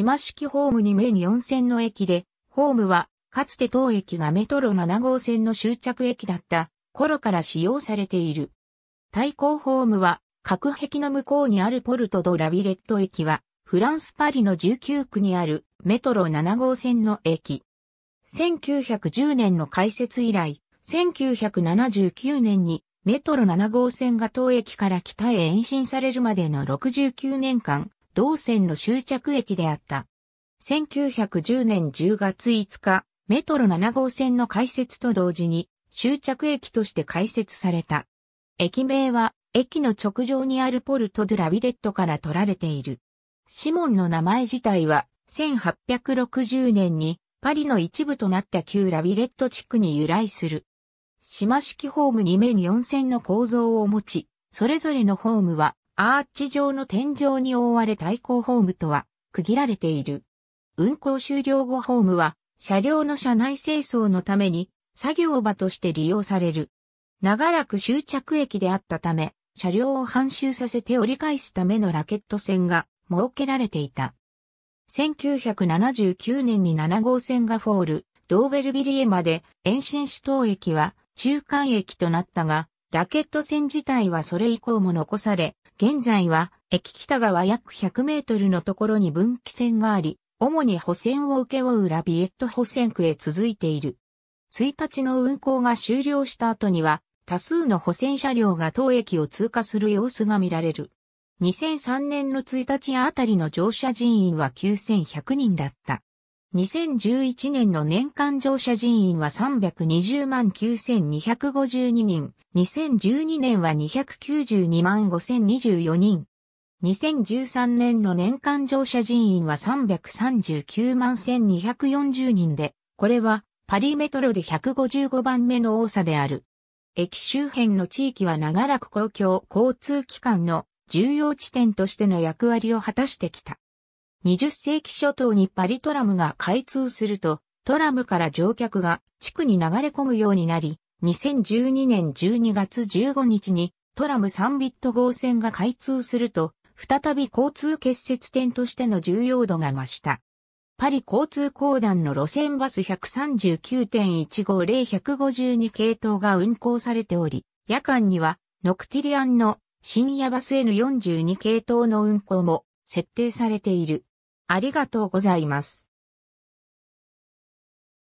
島式ホームに面4線の駅で、ホームは、かつて当駅がメトロ7号線の終着駅だった頃から使用されている。対抗ホームは、隔壁の向こうにあるポルトド・ラビレット駅は、フランス・パリの19区にあるメトロ7号線の駅。1910年の開設以来、1979年にメトロ7号線が当駅から北へ延伸されるまでの69年間、同線の終着駅であった。1910年10月5日、メトロ7号線の開設と同時に終着駅として開設された。駅名は駅の直上にあるポルト・ドゥ・ラビレットから取られている。シモンの名前自体は1860年にパリの一部となった旧ラビレット地区に由来する。島式ホーム2面4線の構造を持ち、それぞれのホームはアーチ状の天井に覆われ対向ホームとは区切られている。運行終了後ホームは車両の車内清掃のために作業場として利用される。長らく終着駅であったため、車両を搬周させて折り返すためのラケット線が設けられていた。1979年に7号線がフォール、ドーベルビリエまで延伸し当駅は中間駅となったが、ラケット線自体はそれ以降も残され、現在は駅北側約100メートルのところに分岐線があり、主に補線を受け負うラビエット補線区へ続いている。1日の運行が終了した後には、多数の補線車両が当駅を通過する様子が見られる。2003年の1日あたりの乗車人員は9100人だった。2011年の年間乗車人員は320万9252人、2012年は292万5024人。2013年の年間乗車人員は339万1240人で、これはパリメトロで155番目の多さである。駅周辺の地域は長らく公共交通機関の重要地点としての役割を果たしてきた。20世紀初頭にパリトラムが開通すると、トラムから乗客が地区に流れ込むようになり、2012年12月15日にトラム3ビット号線が開通すると、再び交通結節点としての重要度が増した。パリ交通公団の路線バス139.150152系統が運行されており、夜間にはノクティリアンの深夜バス N42 系統の運行も設定されている。ありがとうございます。